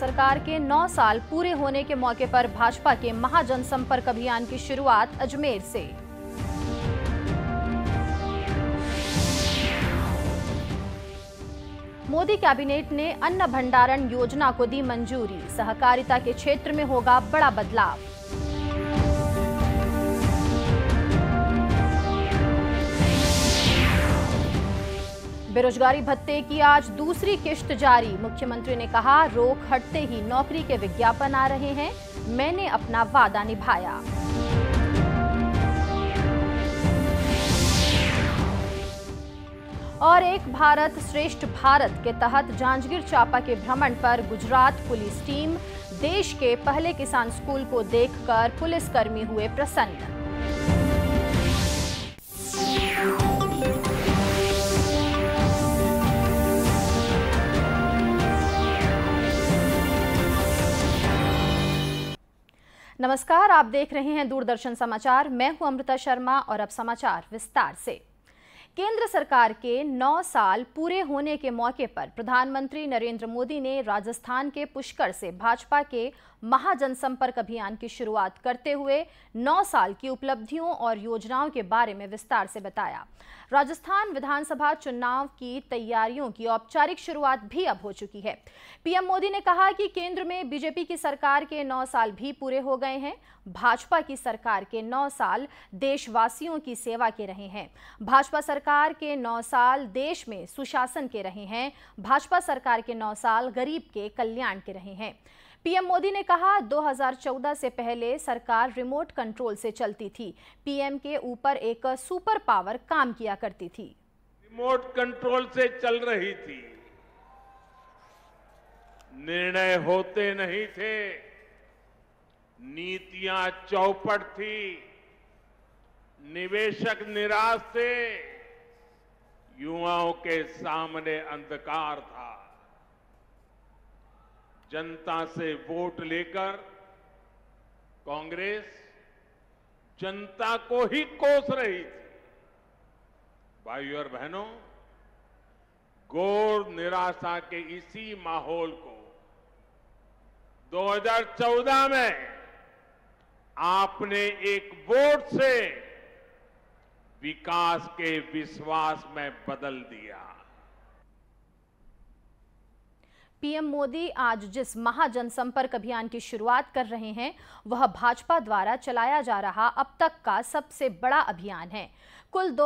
सरकार के 9 साल पूरे होने के मौके पर भाजपा के महाजनसंपर्क अभियान की शुरुआत अजमेर से मोदी कैबिनेट ने अन्न भंडारण योजना को दी मंजूरी सहकारिता के क्षेत्र में होगा बड़ा बदलाव बेरोजगारी भत्ते की आज दूसरी किश्त जारी मुख्यमंत्री ने कहा रोक हटते ही नौकरी के विज्ञापन आ रहे हैं मैंने अपना वादा निभाया और एक भारत श्रेष्ठ भारत के तहत जांजगीर चांपा के भ्रमण पर गुजरात पुलिस टीम देश के पहले किसान स्कूल को देखकर पुलिसकर्मी हुए प्रसन्न नमस्कार आप देख रहे हैं दूरदर्शन समाचार मैं हूं अमृता शर्मा और अब समाचार विस्तार से केंद्र सरकार के 9 साल पूरे होने के मौके पर प्रधानमंत्री नरेंद्र मोदी ने राजस्थान के पुष्कर से भाजपा के महाजनसंपर्क अभियान की शुरुआत करते हुए 9 साल की उपलब्धियों और योजनाओं के बारे में विस्तार से बताया राजस्थान विधानसभा चुनाव की तैयारियों की औपचारिक शुरुआत भी अब हो चुकी है पीएम मोदी ने कहा कि केंद्र में बीजेपी की सरकार के नौ साल भी पूरे हो गए हैं भाजपा की सरकार के नौ साल देशवासियों की सेवा के रहे हैं भाजपा सरकार के नौ साल देश में सुशासन के रहे हैं भाजपा सरकार के नौ साल गरीब के कल्याण के रहे हैं पीएम मोदी ने कहा 2014 से पहले सरकार रिमोट कंट्रोल से चलती थी पीएम के ऊपर एक सुपर पावर काम किया करती थी रिमोट कंट्रोल से चल रही थी निर्णय होते नहीं थे नीतियां चौपट थी निवेशक निराश थे युवाओं के सामने अंधकार था जनता से वोट लेकर कांग्रेस जनता को ही कोस रही थी भाइयों और बहनों घोर निराशा के इसी माहौल को 2014 में आपने एक वोट से विकास के विश्वास में बदल दिया पीएम मोदी आज जिस महाजनसंपर्क अभियान की शुरुआत कर रहे हैं वह भाजपा द्वारा चलाया जा रहा अब तक का सबसे बड़ा अभियान है कुल दो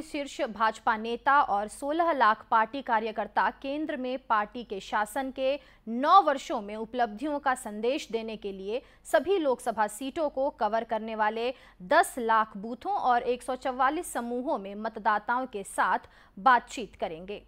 शीर्ष भाजपा नेता और 16 लाख पार्टी कार्यकर्ता केंद्र में पार्टी के शासन के नौ वर्षों में उपलब्धियों का संदेश देने के लिए सभी लोकसभा सीटों को कवर करने वाले 10 लाख बूथों और 144 समूहों में मतदाताओं के साथ बातचीत करेंगे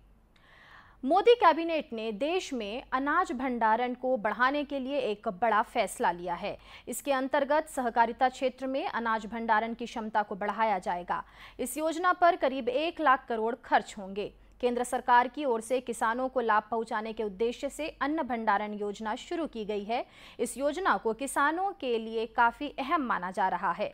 मोदी कैबिनेट ने देश में अनाज भंडारण को बढ़ाने के लिए एक बड़ा फैसला लिया है इसके अंतर्गत सहकारिता क्षेत्र में अनाज भंडारण की क्षमता को बढ़ाया जाएगा इस योजना पर करीब एक लाख करोड़ खर्च होंगे केंद्र सरकार की ओर से किसानों को लाभ पहुंचाने के उद्देश्य से अन्न भंडारण योजना शुरू की गई है इस योजना को किसानों के लिए काफ़ी अहम माना जा रहा है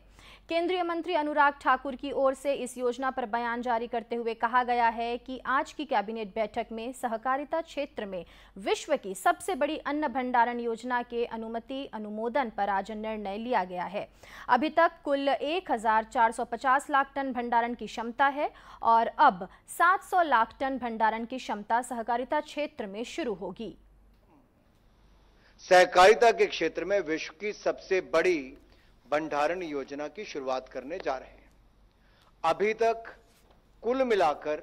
केंद्रीय मंत्री अनुराग ठाकुर की ओर से इस योजना पर बयान जारी करते हुए कहा गया है कि आज की कैबिनेट बैठक में सहकारिता क्षेत्र में विश्व की सबसे बड़ी अन्न भंडारण योजना के अनुमति अनुमोदन पर आज निर्णय लिया गया है अभी तक कुल 1450 लाख टन भंडारण की क्षमता है और अब 700 लाख लाख टन भंडारण की क्षमता सहकारिता क्षेत्र में शुरू होगी सहकारिता के क्षेत्र में विश्व की सबसे बड़ी भंडारण योजना की शुरुआत करने जा रहे हैं अभी तक कुल मिलाकर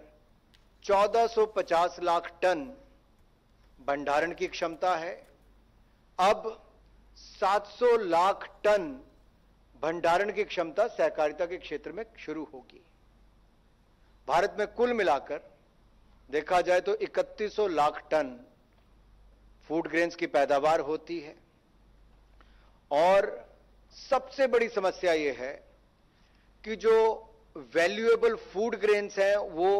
1450 लाख टन भंडारण की क्षमता है अब 700 लाख टन भंडारण की क्षमता सहकारिता के क्षेत्र में शुरू होगी भारत में कुल मिलाकर देखा जाए तो 3100 लाख टन फूड ग्रेन्स की पैदावार होती है और सबसे बड़ी समस्या यह है कि जो वैल्यूएबल फूड ग्रेन्स हैं वो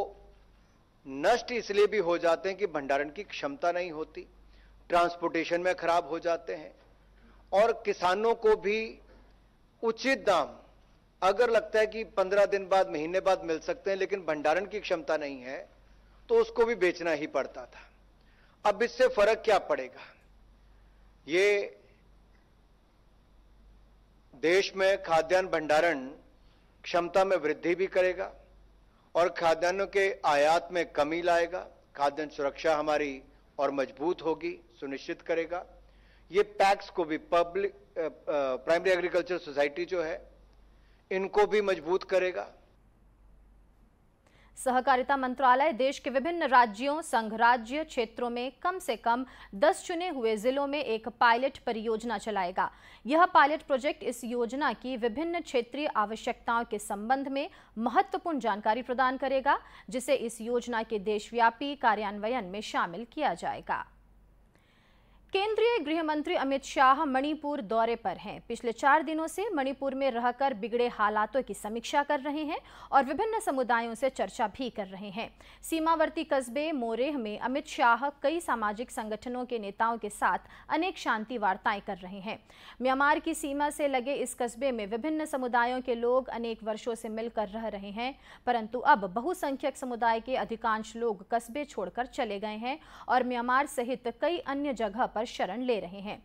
नष्ट इसलिए भी हो जाते हैं कि भंडारण की क्षमता नहीं होती ट्रांसपोर्टेशन में खराब हो जाते हैं और किसानों को भी उचित दाम अगर लगता है कि पंद्रह दिन बाद महीने बाद मिल सकते हैं लेकिन भंडारण की क्षमता नहीं है तो उसको भी बेचना ही पड़ता था अब इससे फर्क क्या पड़ेगा ये देश में खाद्यान्न भंडारण क्षमता में वृद्धि भी करेगा और खाद्यान्नों के आयात में कमी लाएगा खाद्यान्न सुरक्षा हमारी और मजबूत होगी सुनिश्चित करेगा ये पैक्स को भी पब्लिक प्राइमरी एग्रीकल्चर सोसाइटी जो है इनको भी मजबूत करेगा सहकारिता मंत्रालय देश के विभिन्न राज्यों संघ राज्य क्षेत्रों में कम से कम 10 चुने हुए जिलों में एक पायलट परियोजना चलाएगा यह पायलट प्रोजेक्ट इस योजना की विभिन्न क्षेत्रीय आवश्यकताओं के संबंध में महत्वपूर्ण जानकारी प्रदान करेगा जिसे इस योजना के देशव्यापी कार्यान्वयन में शामिल किया जाएगा केंद्रीय गृह मंत्री अमित शाह मणिपुर दौरे पर हैं पिछले चार दिनों से मणिपुर में रहकर बिगड़े हालातों की समीक्षा कर रहे हैं और विभिन्न समुदायों से चर्चा भी कर रहे हैं सीमावर्ती कस्बे मोरेह में अमित शाह कई सामाजिक संगठनों के नेताओं के साथ अनेक शांति वार्ताएं कर रहे हैं म्यांमार की सीमा से लगे इस कस्बे में विभिन्न समुदायों के लोग अनेक वर्षों से मिलकर रह रहे हैं परंतु अब बहुसंख्यक समुदाय के अधिकांश लोग कस्बे छोड़कर चले गए हैं और म्यांमार सहित कई अन्य जगह पर पर शरण ले रहे हैं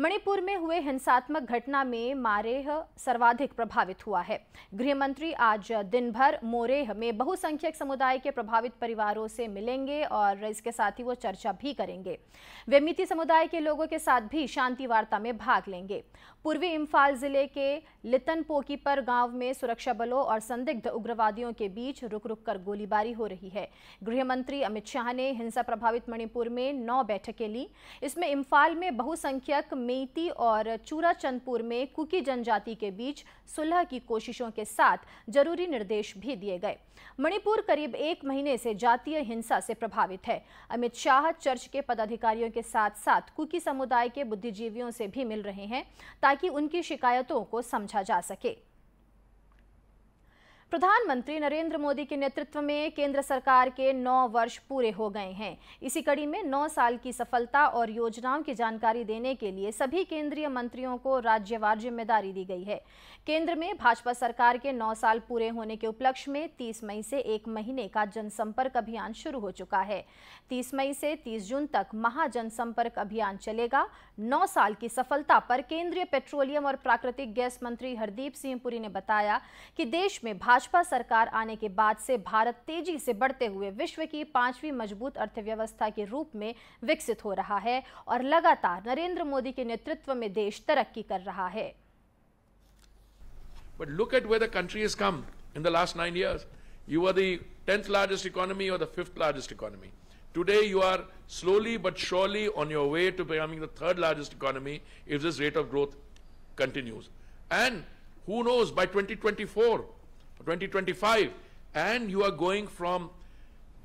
मणिपुर में हुए हिंसात्मक घटना में मारेह सर्वाधिक प्रभावित हुआ है गृह मंत्री आज दिन भर मोरेह में बहुसंख्यक समुदाय के प्रभावित परिवारों से मिलेंगे और इसके साथ ही वो चर्चा भी करेंगे वे मिति समुदाय के लोगों के साथ भी शांति वार्ता में भाग लेंगे पूर्वी इम्फाल जिले के लितन पर गांव में सुरक्षा बलों और संदिग्ध उग्रवादियों के बीच रुक रुक कर गोलीबारी हो रही है गृह मंत्री अमित शाह ने हिंसा प्रभावित मणिपुर में नौ बैठकें ली इसमें इम्फाल में बहुसंख्यक मेती और चूराचंदपुर में कुकी जनजाति के बीच सुलह की कोशिशों के साथ जरूरी निर्देश भी दिए गए मणिपुर करीब एक महीने से जातीय हिंसा से प्रभावित है अमित शाह चर्च के पदाधिकारियों के साथ साथ कुकी समुदाय के बुद्धिजीवियों से भी मिल रहे हैं ताकि उनकी शिकायतों को समझा जा सके प्रधानमंत्री नरेंद्र मोदी के नेतृत्व में केंद्र सरकार के नौ वर्ष पूरे हो गए हैं इसी कड़ी में नौ साल की सफलता और योजनाओं की जानकारी देने के लिए सभी केंद्रीय मंत्रियों को राज्यवार जिम्मेदारी दी गई है केंद्र में भाजपा सरकार के नौ साल पूरे होने के उपलक्ष्य में तीस मई से एक महीने का जनसंपर्क अभियान शुरू हो चुका है तीस मई से तीस जून तक महाजनसंपर्क अभियान चलेगा नौ साल की सफलता पर केंद्रीय पेट्रोलियम और प्राकृतिक गैस मंत्री हरदीप सिंह पुरी ने बताया कि देश में भाजपा भाजपा सरकार आने के बाद से भारत तेजी से बढ़ते हुए विश्व की पांचवी मजबूत अर्थव्यवस्था के रूप में विकसित हो रहा है और लगातार नरेंद्र मोदी के नेतृत्व में देश तरक्की कर रहा है But look at where the country has come in the last nine years. You were the 10th largest economy or the 5th largest economy. Today you are slowly but surely on your way to becoming the third largest economy if this rate of growth continues. And who knows, by 2024, 2025 and you are going from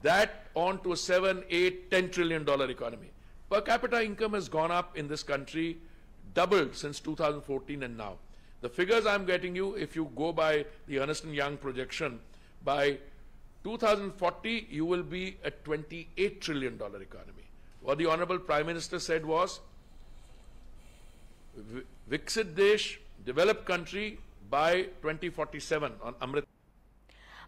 that on to a 7, 8, 10 trillion dollar economy. Per capita income has gone up in this country doubled since 2014 and now. The figures I'm getting you, if you go by the Ernest & Young projection, by 2040 you will be a 28 trillion dollar economy. What the Honorable Prime Minister said was, Viksit Desh, developed country by 2047 on Amrit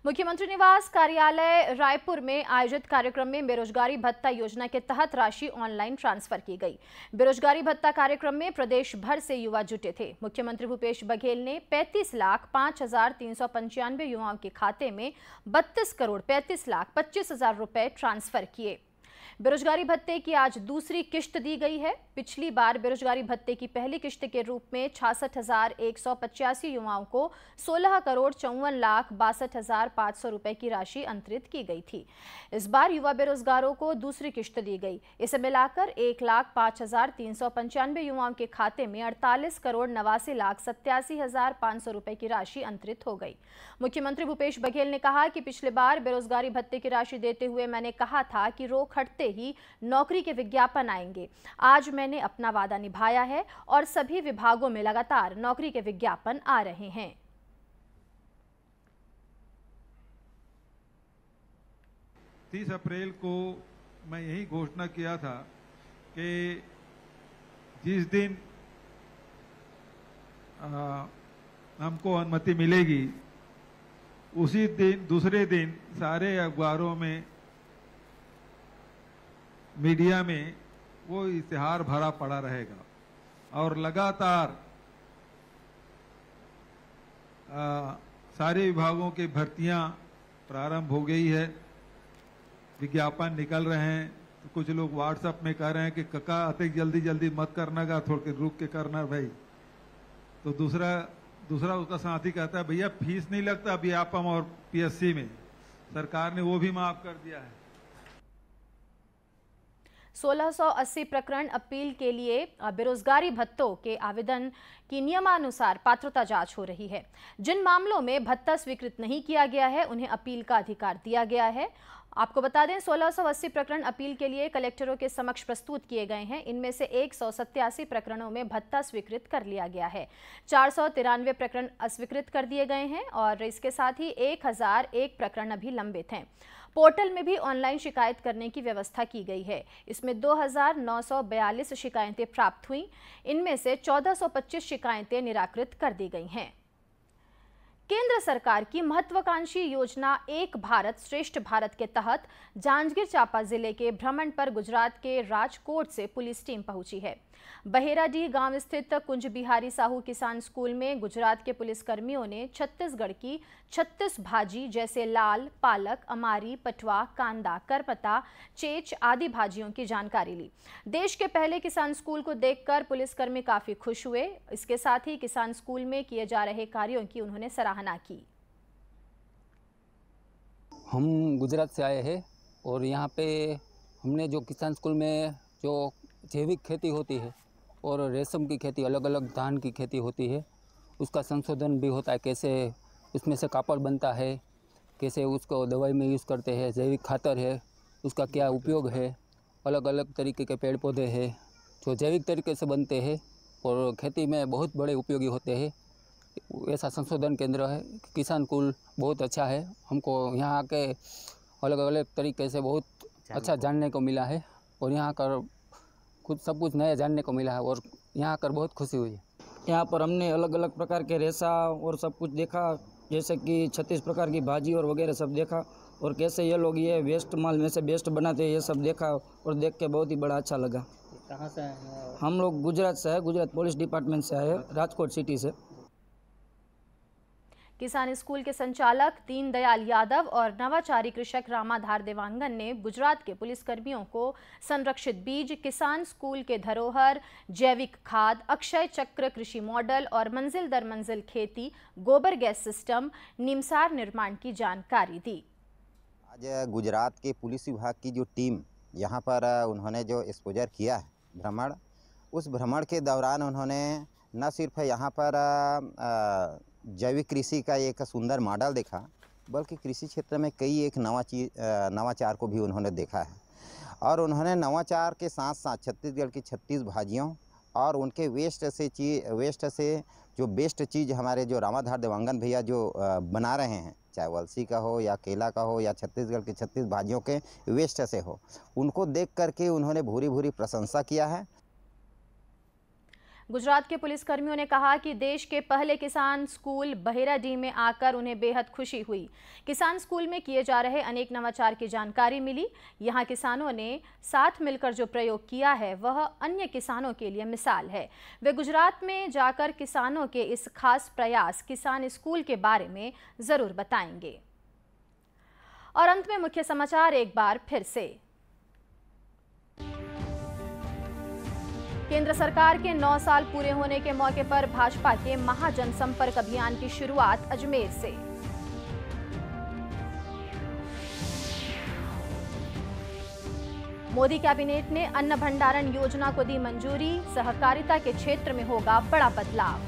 मुख्यमंत्री निवास कार्यालय रायपुर में आयोजित कार्यक्रम में बेरोजगारी भत्ता योजना के तहत राशि ऑनलाइन ट्रांसफर की गई बेरोजगारी भत्ता कार्यक्रम में प्रदेश भर से युवा जुटे थे मुख्यमंत्री भूपेश बघेल ने पैंतीस लाख पाँच हजार तीन सौ पंचानवे युवाओं के खाते में बत्तीस करोड़ पैंतीस लाख पच्चीस हजार रुपये ट्रांसफर किए बेरोजगारी भत्ते की आज दूसरी किश्त दी गई है पिछली बार बेरोजगारी भत्ते की पहली किश्त के रूप में छियासठ हजार एक सौ पचासी युवाओं को 16 करोड़ चौवन लाख बासठ हजार पांच सौ रुपए की राशि अंतरित की गई थी इस बार युवा बेरोजगारों को दूसरी किश्त दी गई इसे मिलाकर एक लाख पाँच हजार तीन सौ पंचानवे युवाओं के खाते में अड़तालीस करोड़ नवासी लाख सत्यासी हजार पांच सौ रुपए की राशि अंतरित हो गई मुख्यमंत्री भूपेश बघेल ने कहा कि पिछले बार बेरोजगारी भत्ते की राशि देते हुए मैंने कहा था कि रोक हटते ही नौकरी के विज्ञापन आएंगे आज मैंने अपना वादा निभाया है और सभी विभागों में लगातार नौकरी के विज्ञापन आ रहे हैं तीस अप्रैल को मैं यही घोषणा किया था कि जिस दिन आ, हमको अनुमति मिलेगी उसी दिन दूसरे दिन सारे अखबारों में मीडिया में वो इश्तेहार भरा पड़ा रहेगा और लगातार आ, सारे विभागों के भर्तियां प्रारंभ हो गई है विज्ञापन निकल रहे हैं तो कुछ लोग व्हाट्सएप में कह रहे हैं कि कका अतिक जल्दी जल्दी मत करना का थोड़ के रुक के करना भाई तो दूसरा दूसरा उसका साथी कहता है भैया फीस नहीं लगता अभी आपम और पीएससी में सरकार ने वो भी माफ कर दिया है 1680 प्रकरण अपील के लिए बेरोजगारी भत्तों के आवेदन की नियमानुसार पात्रता जांच हो रही है जिन मामलों में भत्ता स्वीकृत नहीं किया गया है उन्हें अपील का अधिकार दिया गया है आपको बता दें 1680 प्रकरण अपील के लिए कलेक्टरों के समक्ष प्रस्तुत किए गए हैं इनमें से एक प्रकरणों में भत्ता स्वीकृत कर लिया गया है चार प्रकरण अस्वीकृत कर दिए गए हैं और इसके साथ ही एक प्रकरण अभी लंबित हैं पोर्टल में भी ऑनलाइन शिकायत करने की व्यवस्था की गई है इसमें 2,942 शिकायतें प्राप्त हुई इनमें से 1425 शिकायतें निराकृत कर दी गई हैं केंद्र सरकार की महत्वाकांक्षी योजना एक भारत श्रेष्ठ भारत के तहत जांजगीर चांपा जिले के भ्रमण पर गुजरात के राजकोट से पुलिस टीम पहुंची है बहेराडीह गांव स्थित कुंज बिहारी साहू किसान स्कूल में गुजरात के पुलिसकर्मियों ने छत्तीसगढ़ की छत्तीस भाजी जैसे लाल पालक अमारी पटवा कांदा करपता चेच आदि भाजियों की जानकारी ली देश के पहले किसान स्कूल को देखकर पुलिसकर्मी काफी खुश हुए इसके साथ ही किसान स्कूल में किए जा रहे कार्यों की उन्होंने सराहना सराहना की हम गुजरात से आए हैं और यहाँ पे हमने जो किसान स्कूल में जो जैविक खेती होती है और रेशम की खेती अलग अलग धान की खेती होती है उसका संशोधन भी होता है कैसे उसमें से कापड़ बनता है कैसे उसको दवाई में यूज़ करते हैं जैविक खातर है उसका क्या उपयोग है अलग अलग तरीके के पेड़ पौधे हैं जो जैविक तरीके से बनते हैं और खेती में बहुत बड़े उपयोगी होते हैं ऐसा संशोधन केंद्र है किसान कुल बहुत अच्छा है हमको यहाँ आके अलग अलग तरीके से बहुत अच्छा जानने को मिला है और यहाँ कर कुछ सब कुछ नया जानने को मिला है और यहाँ आकर बहुत खुशी हुई है यहाँ पर हमने अलग अलग प्रकार के रेसा और सब कुछ देखा जैसे कि छत्तीस प्रकार की भाजी और वगैरह सब देखा और कैसे ये लोग ये वेस्ट माल में से बेस्ट बनाते हैं ये सब देखा और देख के बहुत ही बड़ा अच्छा लगा कहाँ से हम लोग गुजरात से है गुजरात पुलिस डिपार्टमेंट से आए राजकोट सिटी से किसान स्कूल के संचालक दीनदयाल यादव और नवाचारी कृषक रामाधार देवांगन ने गुजरात के पुलिसकर्मियों को संरक्षित बीज किसान स्कूल के धरोहर जैविक खाद अक्षय चक्र कृषि मॉडल और मंजिल दर मंजिल खेती गोबर गैस सिस्टम निमसार निर्माण की जानकारी दी आज गुजरात के पुलिस विभाग की जो टीम यहाँ पर उन्होंने जो एक्सपोजर किया है भ्रमण उस भ्रमण के दौरान उन्होंने न सिर्फ यहाँ पर आ, आ, जैविक कृषि का एक सुंदर मॉडल देखा बल्कि कृषि क्षेत्र में कई एक नवा चीज नवाचार को भी उन्होंने देखा है और उन्होंने नवाचार के साथ साथ छत्तीसगढ़ की छत्तीस भाजियों और उनके वेस्ट से चीज वेस्ट से जो बेस्ट चीज़ हमारे जो रामाधार देवांगन भैया जो बना रहे हैं चाहे वलसी का हो या केला का हो या छत्तीसगढ़ के छत्तीस भाजियों के वेस्ट से हो उनको देख करके उन्होंने भूरी भूरी प्रशंसा किया है गुजरात के पुलिसकर्मियों ने कहा कि देश के पहले किसान स्कूल डी में आकर उन्हें बेहद खुशी हुई किसान स्कूल में किए जा रहे अनेक नवाचार की जानकारी मिली यहाँ किसानों ने साथ मिलकर जो प्रयोग किया है वह अन्य किसानों के लिए मिसाल है वे गुजरात में जाकर किसानों के इस खास प्रयास किसान स्कूल के बारे में ज़रूर बताएंगे और अंत में मुख्य समाचार एक बार फिर से केंद्र सरकार के 9 साल पूरे होने के मौके पर भाजपा के महाजनसंपर्क अभियान की शुरुआत अजमेर से मोदी कैबिनेट ने अन्न भंडारण योजना को दी मंजूरी सहकारिता के क्षेत्र में होगा बड़ा बदलाव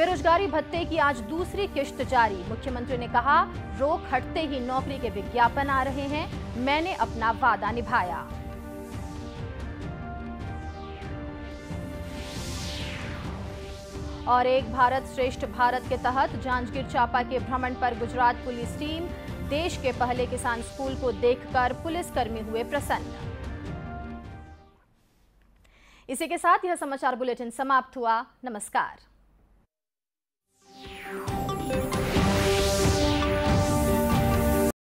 बेरोजगारी भत्ते की आज दूसरी किश्त जारी मुख्यमंत्री ने कहा रोक हटते ही नौकरी के विज्ञापन आ रहे हैं मैंने अपना वादा निभाया और एक भारत श्रेष्ठ भारत के तहत जांजगीर चांपा के भ्रमण पर गुजरात पुलिस टीम देश के पहले किसान स्कूल को देखकर पुलिसकर्मी हुए प्रसन्न इसी के साथ यह समाचार बुलेटिन समाप्त हुआ नमस्कार Yeah.